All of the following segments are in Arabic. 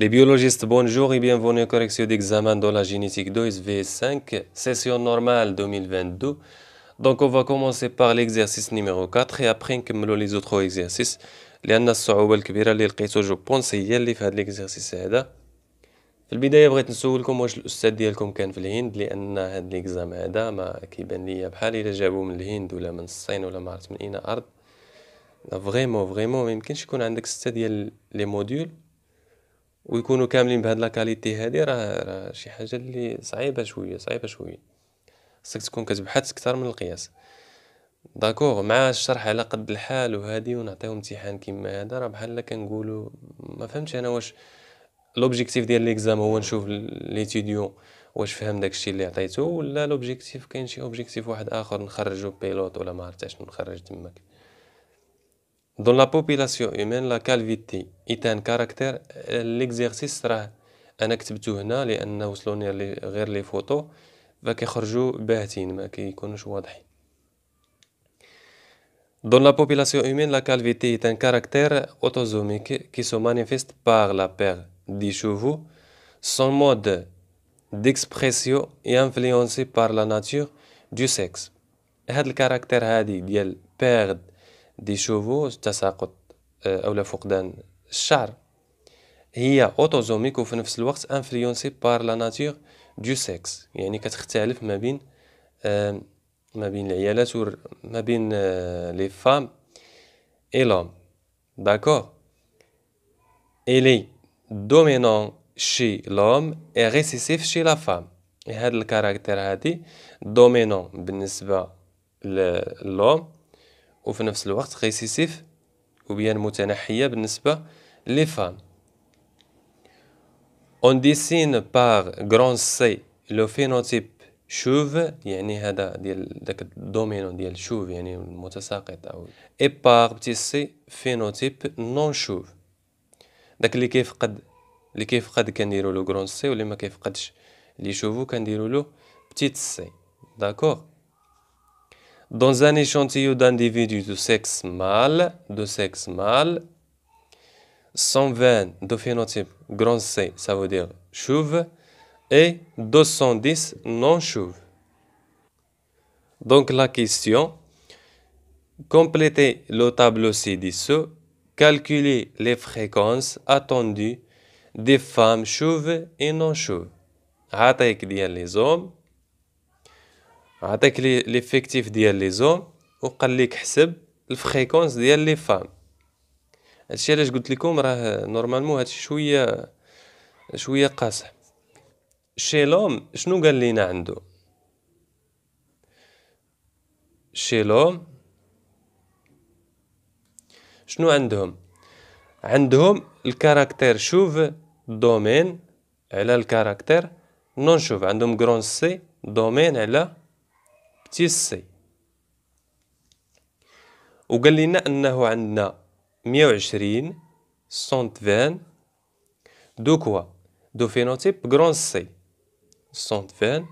Les biologistes, bonjour et bienvenue à correction d'examen dans la génétique 2 v 5 session normale 2022. Donc on va commencer par l'exercice numéro 4 et après نكملوا les autres exercices لان الصعوبه الكبيره اللي لقيتو جو بونس هي اللي في هذا الاكزرسيس هذا في البدايه بغيت نسولكم واش الاستاذ ديالكم كان في الهند لان هاد ليكزام هذا ما كيبان ليا بحال الا جابوه من الهند ولا من الصين ولا ما عرفت من اين ارض فريمون فريمون ما يمكنش يكون عندك سته ديال لي موديول ويكونوا كاملين بهاد لاكاليتي هادي راه راه شي حاجه اللي صعيبه شويه صعيبه شويه خصك تكون كتبحث اكثر من القياس داكور مع الشرح على قد الحال وهادي ونعطيو امتحان كيما هذا راه بحال كنقولوا ما فهمتش انا واش لوبجيكتيف ديال ليكزام هو نشوف ليتيديون واش فهم داكشي اللي عطيتو ولا لوبجيكتيف كاين شي اوبجيكتيف واحد اخر نخرجو بيلوت ولا ما عرفتش نخرج تماك Dans la population humaine, la calvité est un caractère. L'exercice راه أنا كتبته هنا لأن وصلوني غير لي فوتو فكيخرجوا باهتين ما كيكونوش واضحين. Dans la population humaine, la calvité est un caractère autosomique qui se manifeste par la perte des cheveux. Son mode d'expression est influencé par la nature du sexe. هاد الكاركتير هادي ديال perdre دي شوفو تساقط آه، او لا فقدان الشعر هي اوتوزوميك وفي نفس الوقت انفلونسي بار لا ناتور دو سيكس يعني كتختلف ما بين ما بين العيالات ما بين آه، لي فام اي لوم داكور الي دومينون شي لوم اي ريسيسيف شي لا فام هاد الكاركتير هادي دومينون بالنسبه للوم وفي نفس الوقت غيسيسيف وبيان متنحية بالنسبة لي فام On dessine par grand C le phénotype شوف يعني هذا ديال داك الدومينو ديال شوف يعني المتساقط او اي بار بتي سي فينوتيب نون شوف داك اللي كيفقد اللي كيفقد كنديرو له كرون سي واللي ما كيفقدش اللي شوفو كنديرو له بتيت سي داكور dans un échantillon d'individus de sexe mâle, de sexe mâle, 120 de phénotype grand C, ça veut dire chauve, et 210 non chauve. Donc la question, complétez le tableau ci-dessous, calculez les fréquences attendues des femmes chauves et non chauves. les hommes عطيك لي ليفيكتيف ديال لي زوم وقال لك حسب الفريكونس ديال لي فام هادشي علاش قلت لكم راه نورمالمون هادشي شويه شويه قاصح شيلوم شنو قال لينا عنده شيلوم شنو عندهم عندهم الكاركتير شوف دومين على الكاركتير نون شوف عندهم كرون سي دومين على تيسي وقال لنا انه عندنا 120 120 دو كوا دو فينوتيب غران سي 120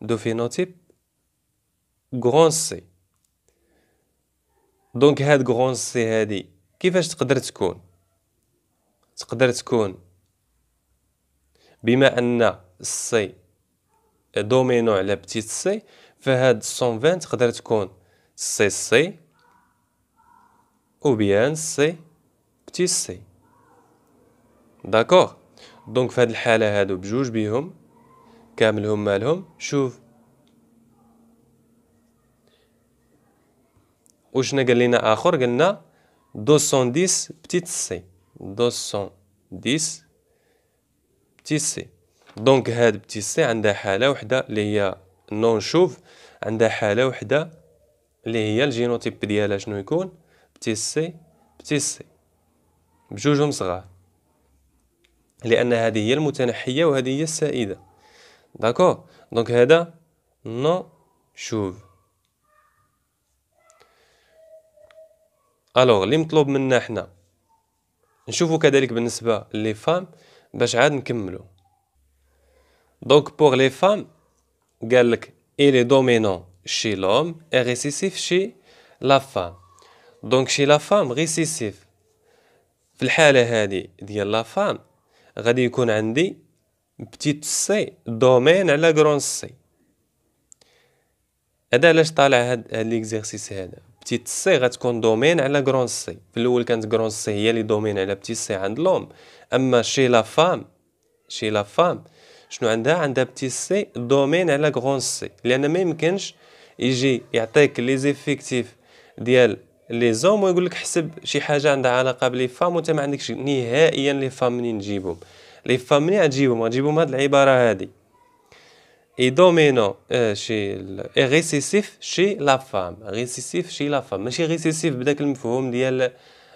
دو فينوتيب غران سي دونك هاد غران سي هادي كيفاش تقدر تكون تقدر تكون بما ان السي دومينو على بتيت سي فهاد 120 تقدر تكون سي سي أو بيان سي بتي سي داكوغ دونك فهاد الحالة هادو بجوج بيهم كاملهم مالهم شوف وشنا قال لنا آخر قلنا 210 بتيت سي 210 بتيت سي دونك هاد بتيت سي عندها حالة وحدة اللي هي نونشوف عندها حالة وحدة اللي هي الجينوتيب ديالها شنو يكون بتي سي بتي سي بجوجهم صغار لأن هذه هي المتنحية وهذه هي السائدة داكو دونك هذا نو شوف الوغ اللي مطلوب منا حنا نشوفو كذلك بالنسبة لي فام باش عاد نكملو دونك بوغ لي فام قال لك إلي دومينون شي لوم إي ريسيسيف شي لا فام دونك شي لا فام ريسيسيف في الحاله هذه ديال لا فام غادي يكون عندي بتيت سي دومين على كرون سي هذا علاش طالع هاد ليكزيرسيس هذا بتيت سي غتكون دومين على كرون سي في الاول كانت كرون سي هي لي دومين على بتيت سي عند لوم اما شي لا فام شي لا فام شنو عندها عندها بتي سي دومين على كغون سي لان ما يمكنش يجي يعطيك لي زيفيكتيف ديال لي زوم ويقول لك حسب شي حاجه عندها علاقه بلي فام وانت ما عندكش نهائيا لي فام منين نجيبهم لي فام منين غتجيبهم غتجيبهم هاد العباره هادي اي آه، دومينو شي اي ريسيسيف شي لا فام ريسيسيف شي لا فام ماشي ريسيسيف بداك المفهوم ديال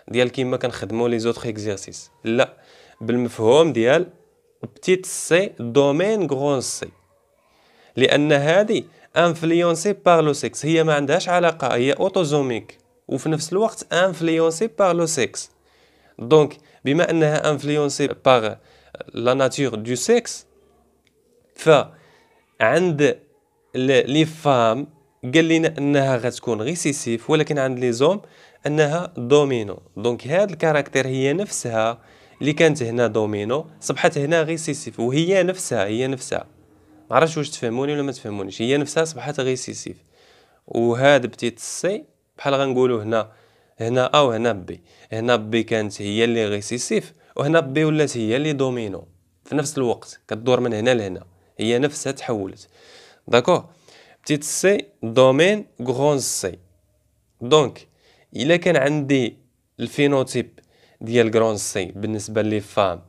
ديال كيما كنخدمو لي زوتر اكزيرسيس لا بالمفهوم ديال بتيت سي دومين غرون سي لأن هذه انفلونسي بار لو سيكس هي ما عندهاش علاقة هي اوتوزوميك وفي نفس الوقت انفلونسي بار لو سيكس دونك بما أنها انفلونسي بار لا ناتور دو سيكس ف عند لي فام قال لنا انها غتكون ريسيسيف ولكن عند لي زوم انها دومينو دونك هاد الكاركتير هي نفسها اللي كانت هنا دومينو صبحت هنا غيسيسيف سيسيف وهي نفسها هي نفسها ما عرفتش واش تفهموني ولا ما تفهمونيش هي نفسها صبحت غيسيسيف سيسيف وهاد بتيت سي بحال غنقولوا هنا هنا ا هنا بي هنا بي كانت هي اللي غيسيسيف وهنا بي ولات هي اللي دومينو في نفس الوقت كدور من هنا لهنا هي نفسها تحولت داكو بتيت سي دومين غرون سي دونك الا كان عندي الفينوتيب ديال جرون سي بالنسبه لي فام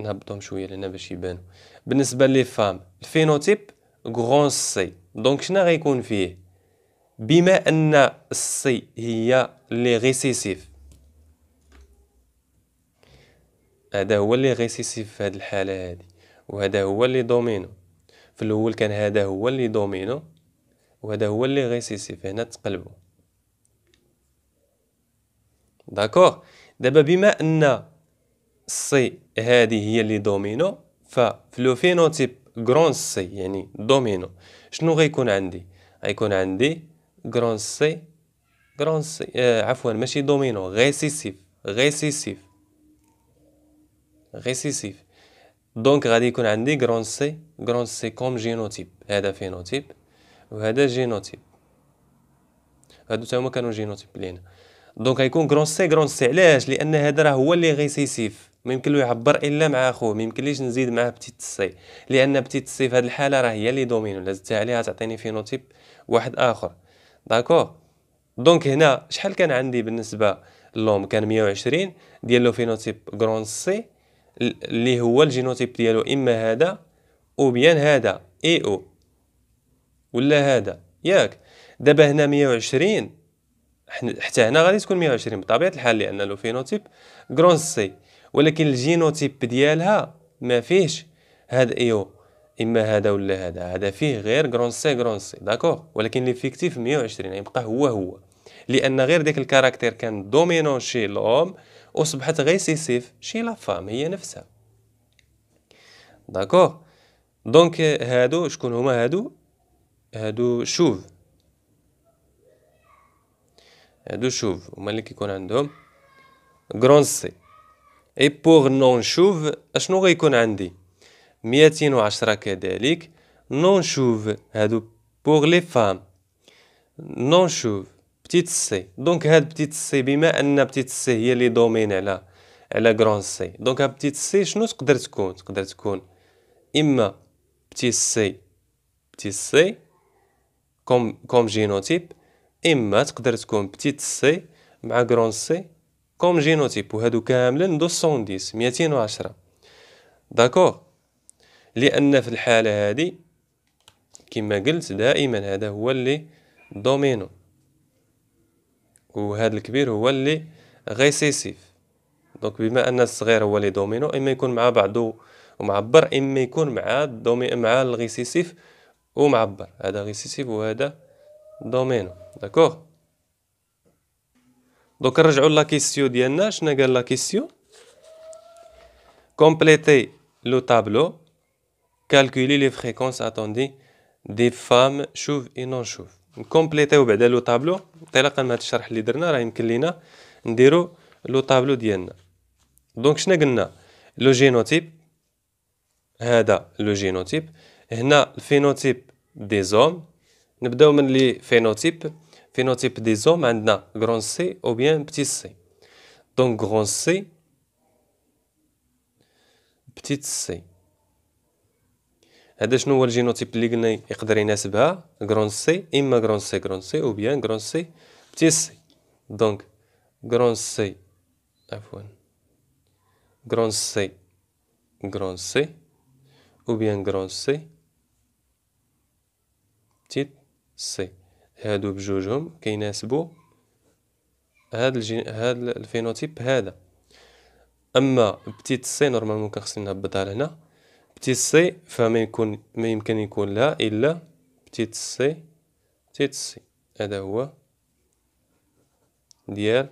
نهبطهم شويه لهنا باش يبانوا بالنسبه لي فام الفينوتيب غرون سي دونك شنو غيكون فيه بما ان السي هي لي ريسيسيف هذا هو اللي ريسيسيف في هذه الحاله هذه وهذا هو اللي دومينو في الاول كان هذا هو اللي دومينو وهذا هو اللي ريسيسيف هنا تقلبوا داكوغ دابا بما ان سي هذه هي اللي دومينو ففي لو فينوتيب كرون سي يعني دومينو شنو غيكون عندي غيكون عندي كرون سي كرون سي آه عفوا ماشي دومينو ريسيسيف ريسيسيف ريسيسيف دونك غادي يكون عندي كرون سي كرون سي كوم جينوتيب هذا فينوتيب وهذا جينوتيب هادو تا هما كانوا جينوتيب لينا دونك غيكون جرون سي جرون سي علاش لان هذا راه هو اللي غيسيسيف ما يمكن له يعبر الا مع اخوه ما ليش نزيد معاه بتيت سي لان بتيت سي في هذه الحاله راه هي اللي دومينو زدت عليها تعطيني فينوتيب واحد اخر داكو دونك هنا شحال كان عندي بالنسبه للوم كان 120 ديال لو فينوتيب جرون سي اللي هو الجينوتيب ديالو اما هذا او بيان هذا اي او ولا هذا ياك دابا هنا 120 حتى هنا غادي تكون 120 بطبيعه الحال لان لو فينوتيب كرون سي ولكن الجينوتيب ديالها ما فيهش هذا ايو اما هذا ولا هذا هذا فيه غير كرون سي كرون سي داكوغ ولكن ليفيكتيف 120 يعني يبقى هو هو لان غير ديك الكاركتير كان دومينون شي لوم وصبحت غير سيسيف شي لا فام هي نفسها داكوغ دونك هادو شكون هما هادو هادو شوف دو شوف هما اللي كيكون عندهم كرون سي اي بوغ نون شوف اشنو غيكون عندي ميتين كذلك نون شوف هادو بوغ لي فام نون شوف بتيت سي دونك هاد بتيت سي بما ان بتيت سي هي لي دومين على على كرون سي دونك هاد بتيت سي شنو تقدر تكون تقدر تكون اما بتيت سي بتيت سي كوم كوم جينوتيب اما تقدر تكون بتيت سي مع كرون سي كوم جينوتيب وهادو كاملين دو 110 210 داكور لان في الحاله هذه كما قلت دائما هذا هو اللي دومينو وهذا الكبير هو اللي غيسيسيف دونك بما ان الصغير هو اللي دومينو اما يكون مع بعضو ومعبر اما يكون مع دومي مع الغيسيسيف ومعبر هذا غيسيسيف وهذا دومين داكوغ دوك نرجعو لاكيسيو ديالنا شنا قال لاكيسيو كومبليتي لو تابلو كالكولي لي فريكونس اتوندي دي فام شوف اي نون شوف نكومبليتيو بعدا لو تابلو انطلاقا من هاد الشرح اللي درنا راه يمكن لينا نديرو لو تابلو ديالنا دونك شنا قلنا لو جينوتيب هذا لو جينوتيب هنا الفينوتيب دي زوم نبداو من لي فينوتيب فينوتيب دي زوم عندنا غرون سي او بيان بتي سي دونك غرون سي بتي سي هذا شنو هو الجينوتيب اللي قلنا يقدر يناسبها غرون سي اما غرون سي غرون سي او بيان غرون سي بتي سي دونك غرون سي عفوا غرون سي غرون سي او بيان غرون سي petite سي هادو بجوجهم كيناسبوا هاد الجين هاد الفينوتيب هذا اما بتيت سي نورمالمون كان خصني على لهنا بتيت سي فما يكون ما يمكن يكون لها الا بتيت سي بتيت سي هذا هو ديال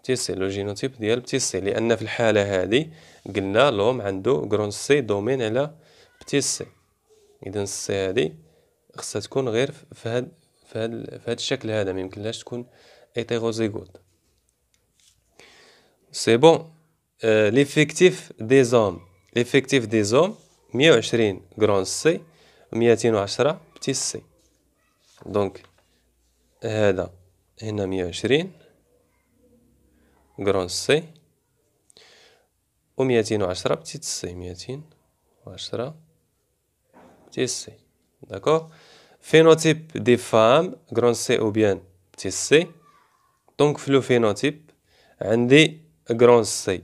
بتي سي لو جينوتيب ديال بتي سي لان في الحاله هذه قلنا لهم عنده كرون سي دومين على بتي سي اذا السي هذه خصها تكون غير في هاد في هاد في هاد الشكل هذا ما يمكنلاش تكون hétérozygôte سي بون ليفيكتيف دي زوم ليفيكتيف دي زوم 120 غران سي 210 بتي سي دونك هذا هنا 120 غران سي و 210 بتي سي 210 بتي سي داكور فينوتيب دي فام grand سي او بيان تي سي دونك فلو فينوتيب عندي grand سي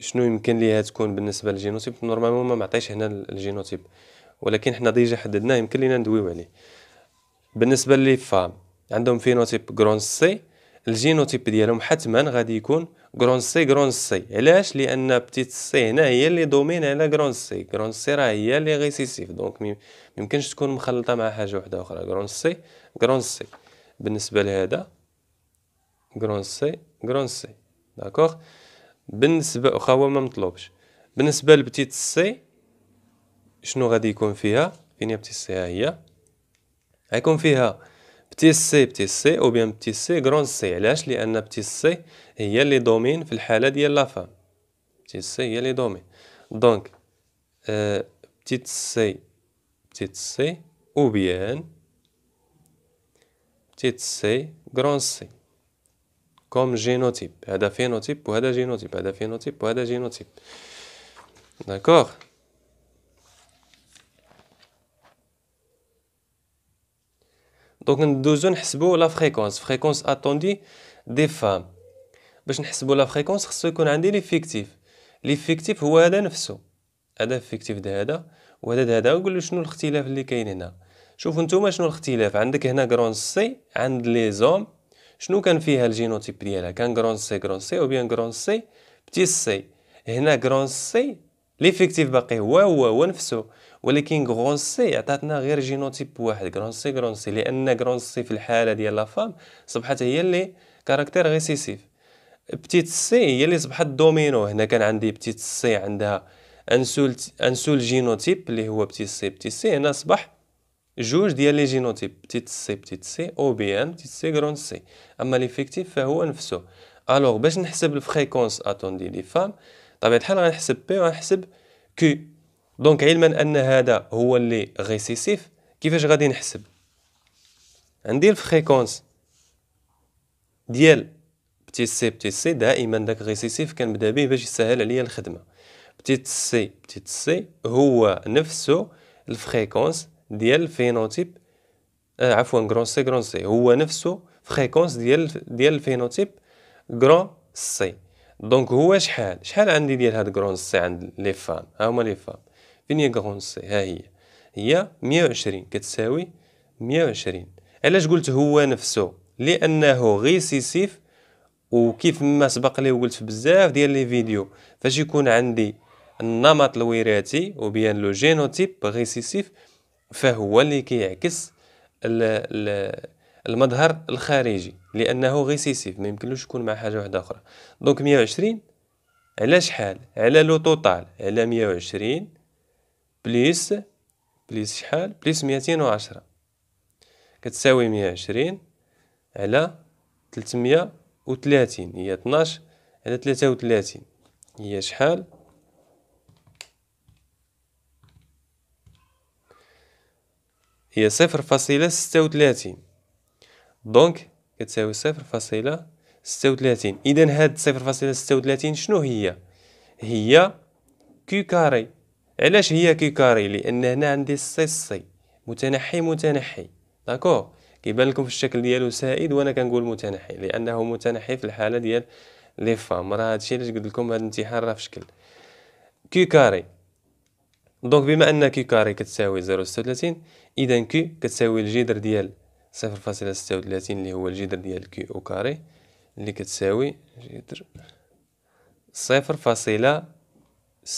شنو يمكن ليها تكون بالنسبه للجينوتيب نورمالمون ما معطيش هنا الجينوتيب ولكن حنا ديجا حددناه يمكن لينا ندويو عليه بالنسبه لي فام عندهم فينوتيب جرون سي الجينوتيب ديالهم حتما غادي يكون كرون سي كرون سي علاش لان بتيت سي هنا هي اللي دومين على كرون سي كرون سي راه هي اللي ريسيسيف دونك ميمكنش تكون مخلطه مع حاجه وحده اخرى كرون سي كرون سي بالنسبه لهذا كرون سي كرون سي داكوغ بالنسبه واخا هو ما مطلوبش بالنسبه لبتيت سي شنو غادي يكون فيها فين هي بتيت سي ها هي غيكون فيها بتي سي بتي سي او بيان بتي سي غرون سي علاش لان بتي سي هي لي دومين في الحاله ديال لا فام بتي سي هي لي دومين دونك بتي سي بتي سي او بيان بتي سي غرون سي كوم جينوتيب هذا فينوتيب وهذا جينوتيب هذا فينوتيب وهذا جينوتيب داكوغ دونك ندوزو نحسبو لا فريكونس فريكونس اتوندي دي فام باش نحسبو لا فريكونس خصو يكون عندي لي فيكتيف لي فيكتيف هو هذا نفسه هذا فيكتيف ده هذا وهذا هذا نقول شنو الاختلاف اللي كاين هنا شوفوا نتوما شنو الاختلاف عندك هنا كرون سي عند لي زوم شنو كان فيها الجينوتيب ديالها كان كرون سي كرون سي او بيان كرون سي بتي سي هنا كرون سي ليفيكتيف باقي هو هو هو نفسه ولكن غرون سي عطاتنا غير جينوتيب واحد غرون سي غرون سي لان غرون سي في الحاله ديال فام صبحت هي اللي كاركتير ريسيسيف بتيت سي هي اللي صبحت دومينو هنا كان عندي بتيت سي عندها انسول انسول جينوتيب اللي هو بتيت سي بتيت سي هنا صبح جوج ديال لي جينوتيب بتيت سي بتيت سي او بي ان بتيت سي غرون سي اما ليفيكتيف فهو نفسه الوغ باش نحسب الفريكونس اتوندي لي فام طبيعة الحال غنحسب بي وغنحسب كي دونك علما ان هذا هو اللي ريسيسيف كيفاش غادي نحسب عندي الفريكونس ديال بتي سي بتي سي دائما داك ريسيسيف كنبدا به باش يسهل عليا الخدمه بتي سي بتي سي هو نفسه الفريكونس ديال الفينوتيب آه عفوا كرون سي كرون سي هو نفسه فريكونس ديال ديال الفينوتيب كرون سي دونك هو شحال شحال عندي ديال هاد كرون سي عند لي فان ها هما لي فان فين هي كغونسي ها هي هي 120 كتساوي 120 علاش قلت هو نفسه لانه غيسيسيف وكيف ما سبق لي وقلت في بزاف ديال لي فيديو فاش يكون عندي النمط الوراثي وبيان لو جينوتيب ريسيسيف فهو اللي كيعكس المظهر الخارجي لانه ريسيسيف ما يمكنلوش يكون مع حاجه واحده اخرى دونك 120 على شحال على لو توتال على 120 بليس بليس شحال بليس ميتين وعشرة كتساوي مية وعشرين على تلتمية وتلاتين هي اتناش على تلاتة وتلاتين هي شحال هي صفر فاصلة ستة وتلاتين دونك كتساوي صفر فاصلة ستة وتلاتين إذا هاد صفر فاصلة ستة وتلاتين شنو هي هي كيو كاري علاش هي كيكاري لان هنا عندي الصيصي متنحي متنحي داكور كيبان لكم في الشكل ديالو سائد وانا كنقول متنحي لانه متنحي في الحاله ديال لي فام راه هادشي علاش قلت لكم هذا الامتحان راه في شكل كي كاري دونك بما ان كي كاري كتساوي 0.36 اذا كي كتساوي الجذر ديال 0.36 اللي هو الجذر ديال كي او كاري اللي كتساوي جذر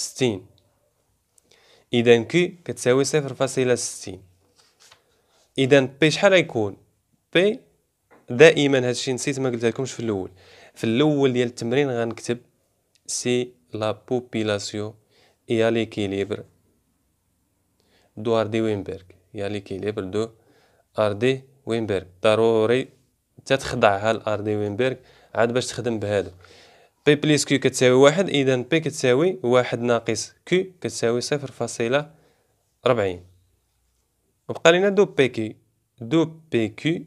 0.60 إذا كي كتساوي صفر فاصلة ستين إذا بي شحال غيكون بي دائما هادشي نسيت ما قلتها لكمش في الأول في الأول ديال التمرين غنكتب سي لا بوبيلاسيون إيا ليكيليبر دو أردي وينبرغ إيا ليكيليبر دو أردي وينبرغ ضروري تتخضعها لأردي وينبرغ عاد باش تخدم بهادو بي بليس كيو كتساوي واحد إذا بي كتساوي واحد ناقص كيو كتساوي صفر فاصلة ربعين وبقى لنا دو بي كيو دو بي كيو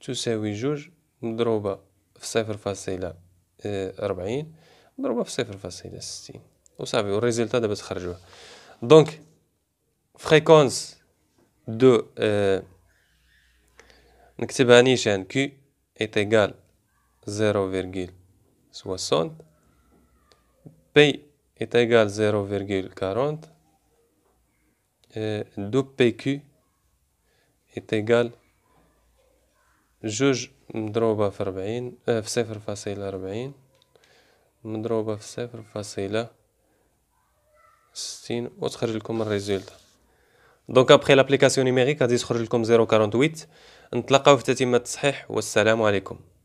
تساوي جوج مضروبة في صفر فاصلة آه، ربعين مضروبة في صفر فاصلة ستين وصافي والريزلتا دابا تخرجوه دونك فريكونس دو آه، نكتبها نيشان كيو ايتيغال زيرو فيرجيل بي P est égal à 0,40 دو 2PQ est égal جوج مضروبة في ربعين آه في صفر فاصلة ربعين مضروبة في صفر فاصلة ستين وتخرج لكم الريزولتا دونك ابخي لابليكاسيون نيميريك غادي تخرج لكم ويت نتلاقاو في تتمة التصحيح والسلام عليكم